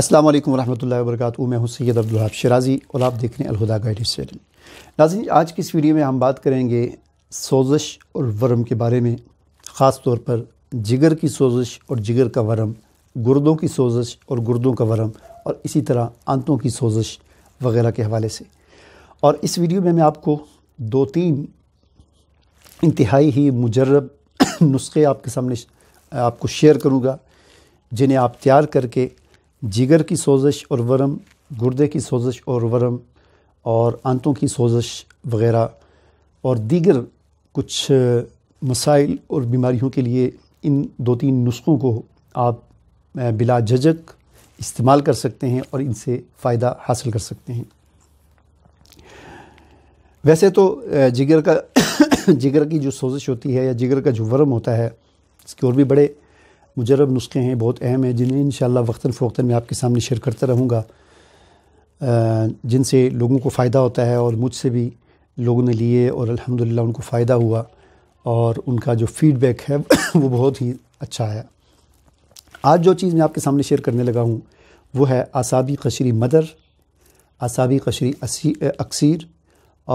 अस्सलाम वालेकुम रहमतुल्लाहि मैं हूं सैयद अब्दुल्हाब शराजी और आप देख रहे हैं अलहुदा गाइड चैनल नाजिन आज की इस वीडियो में हम बात करेंगे सोजिश और वर्म के बारे में ख़ास तौर पर जिगर की सोजिश और जिगर का वर्म गुर्दों की सोजिश और गुर्दों का वर्म और इसी तरह आंतों की सोजिश वगैरह के हवाले से और इस वीडियो में मैं आपको दो तीन इंतहाई ही मुजरब नुस्खे आपके सामने आपको शेयर करूँगा जिन्हें आप तैयार करके जिगर की सोजिश और वरम गुर्दे की सोजिश और वरम और आंतों की सोजिश वगैरह और दीगर कुछ मसाइल और बीमारियों के लिए इन दो तीन नुस्खों को आप बिला झजक इस्तेमाल कर सकते हैं और इनसे फ़ायदा हासिल कर सकते हैं वैसे तो जिगर का जिगर की जो सोजिश होती है या जिगर का जो वरम होता है इसके और भी बड़े मुजरब नुस्खे हैं बहुत अहम हैं जिन्हें इन वक्ता फ़ोता मैं आपके सामने शेयर करता रहूँगा जिनसे लोगों को फ़ायदा होता है और मुझसे भी लोगों ने लिए और अल्हम्दुलिल्लाह उनको फ़ायदा हुआ और उनका जो फीडबैक है वो बहुत ही अच्छा आया आज जो चीज़ मैं आपके सामने शेयर करने लगा हूँ वो है आसाबी कशरी मदर आसाबी कशरी अक्सर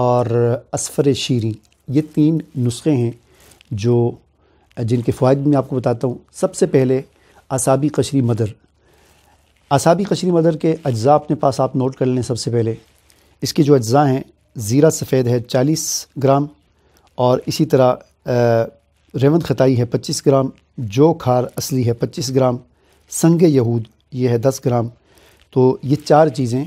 और असफर शीरी ये तीन नुस्खे हैं जो जिनके फ़ायद मैं आपको बताता हूँ सबसे पहले असाबी कशरी मदर असाबी कशरी मदर के अज्जा अपने पास आप नोट कर लें सबसे पहले इसके जो अज्जा हैं ज़ीरा सफ़ेद है चालीस ग्राम और इसी तरह रेवंद खताई है पच्चीस ग्राम जो खार असली है पच्चीस ग्राम संग यहूद ये है दस ग्राम तो ये चार चीज़ें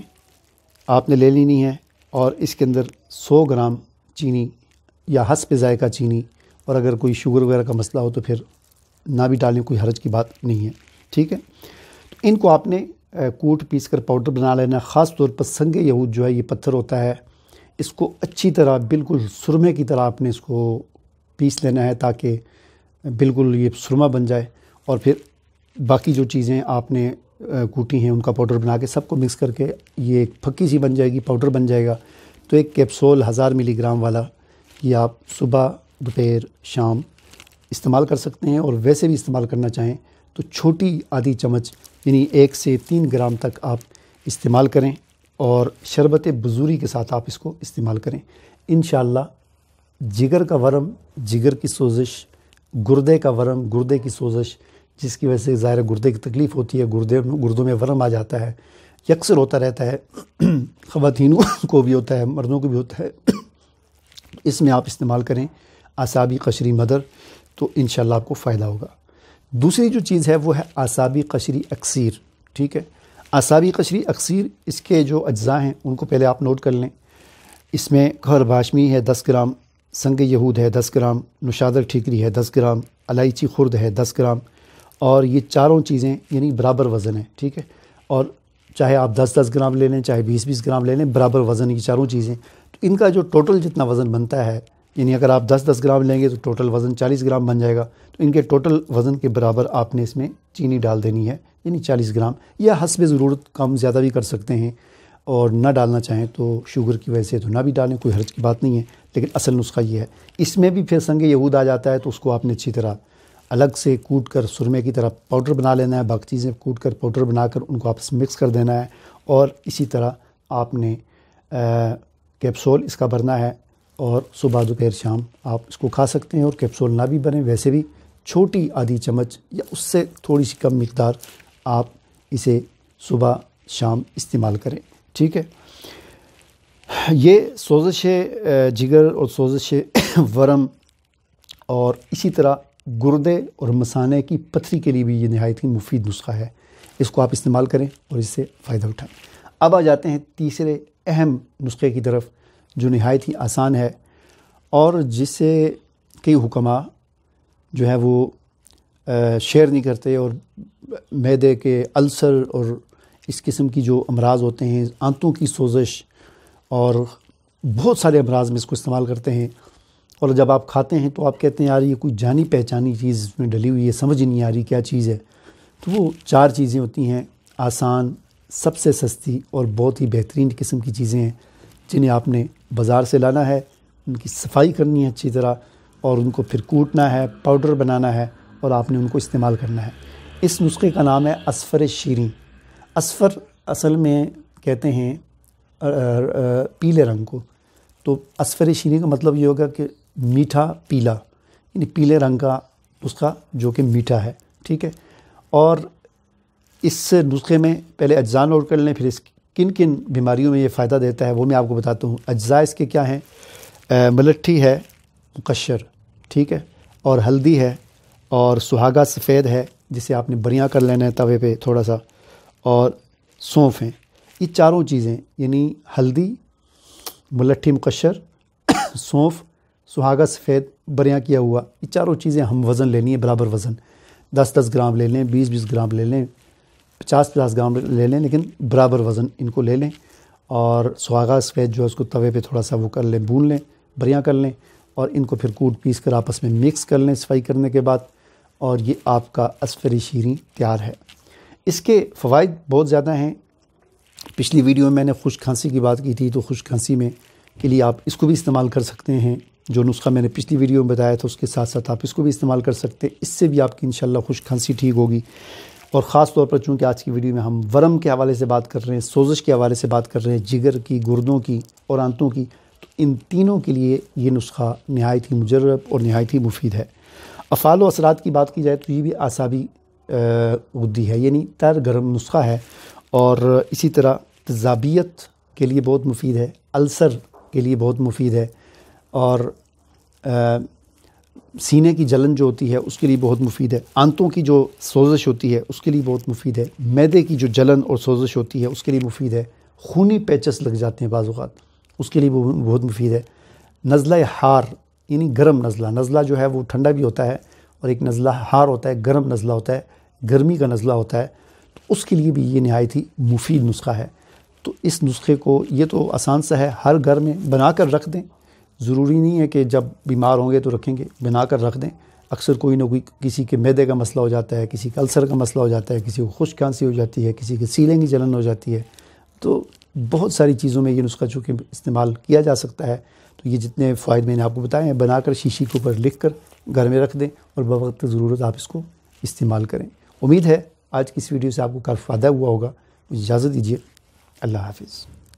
आपने ले लेनी है और इसके अंदर सौ ग्राम चीनी या हस पे जायका चीनी और अगर कोई शुगर वगैरह का मसला हो तो फिर ना भी डालें कोई हर्ज की बात नहीं है ठीक है तो इनको आपने कूट पीस कर पाउडर बना लेना ख़ास तौर पर संग यहूद जो है ये पत्थर होता है इसको अच्छी तरह बिल्कुल सुरमे की तरह आपने इसको पीस लेना है ताकि बिल्कुल ये सुरमा बन जाए और फिर बाकी जो चीज़ें आपने कूटी हैं उनका पाउडर बना के सबको मिक्स करके ये एक फक्की सी बन जाएगी पाउडर बन जाएगा तो एक कैप्सूल हज़ार मिलीग्राम वाला ये आप सुबह दोपहर शाम इस्तेमाल कर सकते हैं और वैसे भी इस्तेमाल करना चाहें तो छोटी आधी चम्मच यानी एक से तीन ग्राम तक आप इस्तेमाल करें और शरबत बजूरी के साथ आप इसको इस्तेमाल करें इन जिगर का वरम जिगर की सोजिश गुर्दे का वरम गुर्दे की सोजिश जिसकी वजह से ज़ाहिर गुर्दे की तकलीफ़ होती है गुर्दे गुर्दों में वरम आ जाता है यकसर होता रहता है ख़वानों को भी होता है मर्दों को भी होता है इसमें आप इस्तेमाल करें आसाबी कशरी मदर तो इन आपको फ़ायदा होगा दूसरी जो चीज़ है वो है आसाबी कशरी अक्सर ठीक है आसाबी कशरी अक्सर इसके जो अज्जा हैं उनको पहले आप नोट कर लें इसमें घर भाशमी है दस ग्राम संग यहूद है दस ग्राम नुशादर ठीकरी है दस ग्राम अलाइची खुर्द है दस ग्राम और ये चारों चीज़ें यानी बराबर वज़न है ठीक है और चाहे आप दस दस ग्राम ले लें चाहे बीस बीस ग्राम ले लें बराबर वज़न ये चारों चीज़ें तो इनका जो टोटल जितना वज़न बनता है यानी अगर आप 10-10 ग्राम लेंगे तो टोटल वज़न 40 ग्राम बन जाएगा तो इनके टोटल वज़न के बराबर आपने इसमें चीनी डाल देनी है यानी 40 ग्राम या हसब ज़रूरत कम ज़्यादा भी कर सकते हैं और ना डालना चाहें तो शुगर की वजह से तो ना भी डालें कोई हर्ज की बात नहीं है लेकिन असल नुस्खा ये है इसमें भी फिर संग यहूद आ जाता है तो उसको आपने अच्छी तरह अलग से कूट कर सुरमे की तरह पाउडर बना लेना है बाकी चीज़ें कूट कर पाउडर बनाकर उनको आपस में मिक्स कर देना है और इसी तरह आपने कैप्सूल इसका भरना है और सुबह दोपहर शाम आप इसको खा सकते हैं और कैप्सूल ना भी बने वैसे भी छोटी आधी चम्मच या उससे थोड़ी सी कम मकदार आप इसे सुबह शाम इस्तेमाल करें ठीक है ये सोज़श जिगर और सोजश वरम और इसी तरह गुर्दे और मसाने की पथरी के लिए भी ये नहायत ही मुफीद नुस्खा है इसको आप इस्तेमाल करें और इससे फ़ायदा उठाएं अब आ जाते हैं तीसरे अहम नुस्खे की तरफ जो नहायत ही आसान है और जिससे कई हुक्मा जो है वो शेयर नहीं करते और मैदे के अल्सर और इस किस्म की जो अमराज होते हैं आंतों की सोजिश और बहुत सारे अमराज में इसको इस्तेमाल करते हैं और जब आप खाते हैं तो आप कहते हैं यार ये कोई जानी पहचानी चीज़ इसमें डली हुई है समझ ही नहीं आ रही क्या चीज़ है तो वो चार चीज़ें होती हैं आसान सबसे सस्ती और बहुत ही बेहतरीन किस्म की चीज़ें हैं जिन्हें आपने बाज़ार से लाना है उनकी सफाई करनी है अच्छी तरह और उनको फिर कूटना है पाउडर बनाना है और आपने उनको इस्तेमाल करना है इस नुस्खे का नाम है असफ़र शीरी असफ़र असल में कहते हैं पीले रंग को तो असफ़र शीरी का मतलब ये होगा कि मीठा पीला यानी पीले रंग का नुस्खा जो कि मीठा है ठीक है और इस नुस्खे में पहले अज्जा नोट कर लें फिर इस किन किन बीमारियों में ये फ़ायदा देता है वो मैं आपको बताता हूँ अज्जा इसके क्या हैं मलट्ठी है मुकशर ठीक है और हल्दी है और सुहागा सफ़ेद है जिसे आपने बरियाँ कर लेना है तवे पे थोड़ा सा और सौंफ हैं ये चारों चीज़ें यानी हल्दी मलट्ठी मुकशर सौंफ सुहागा सफ़ेद बरियाँ किया हुआ ये चारों चीज़ें हम वज़न लेनी है बराबर वज़न दस दस ग्राम ले लें बीस बीस ग्राम ले लें पचास पचास ग्राम ले लें लेकिन बराबर वज़न इनको ले लें और सुहागा स्वेद जो है उसको तवे पे थोड़ा सा वो कर लें भून लें बरियाँ कर लें और इनको फिर कूट पीस कर आपस में मिक्स कर लें सफाई करने के बाद और ये आपका असफरी शीरी तैयार है इसके फ़वाद बहुत ज़्यादा हैं पिछली वीडियो में मैंने खुश खांसी की बात की थी तो खुश खांसी में के लिए आप इसको भी इस्तेमाल कर सकते हैं जो नुस्खा मैंने पिछली वीडियो में बताया था उसके साथ साथ आप इसको भी इस्तेमाल कर सकते हैं इससे भी आपकी इन खुश खांसी ठीक होगी और ख़ास तौर पर चूँकि आज की वीडियो में हम वर्म के हवाले से बात कर रहे हैं सोजिश के हवाले से बात कर रहे हैं जिगर की गुर्दों की और आंतों की तो इन तीनों के लिए ये नुस्खा नहायत ही मुजरब और नहायत ही मुफीद है अफ़ाल असरात की बात की जाए तो ये भी आसाबी गुद्दी है यानी तर गर्म नुस्खा है और इसी तरह तजाबियत के लिए बहुत मुफीद है अल्सर के लिए बहुत मुफीद है और सीने की जलन जो होती है उसके लिए बहुत मुफीद है आंतों की जो सोजिश होती है उसके लिए बहुत मुफीद है मैदे की जो जलन और सोजिश होती है उसके लिए मुफीद है खूनी पैचस लग जाते हैं बाज़ात उसके लिए बहुत मुफीद है नज़ला हार यानी गर्म नज़ला नज़ला जो है वो ठंडा भी होता है और एक नज़ला हार होता है गर्म नज़ला होता है गर्मी का नज़ला होता है तो उसके लिए भी ये नहायत ही मुफीद नुस्खा है तो इस नुस्खे को ये तो आसान सा है हर घर में बना कर रख दें ज़रूरी नहीं है कि जब बीमार होंगे तो रखेंगे बना कर रख दें अक्सर कोई ना कोई किसी के मैदे का मसला हो जाता है किसी का अल्सर का मसला हो जाता है किसी को खुश खांसी हो जाती है किसी के सीले की जलन हो जाती है तो बहुत सारी चीज़ों में ये नुस्खा चूँकि इस्तेमाल किया जा सकता है तो ये जितने फ़ायदे मैंने आपको बताए हैं बनाकर शीशी के ऊपर लिख कर घर में रख दें और बवक्त ज़रूरत आप इसको इस्तेमाल करें उम्मीद है आज की इस वीडियो से आपको काफ़ी फ़ायदा हुआ होगा इजाज़त दीजिए अल्लाह हाफिज़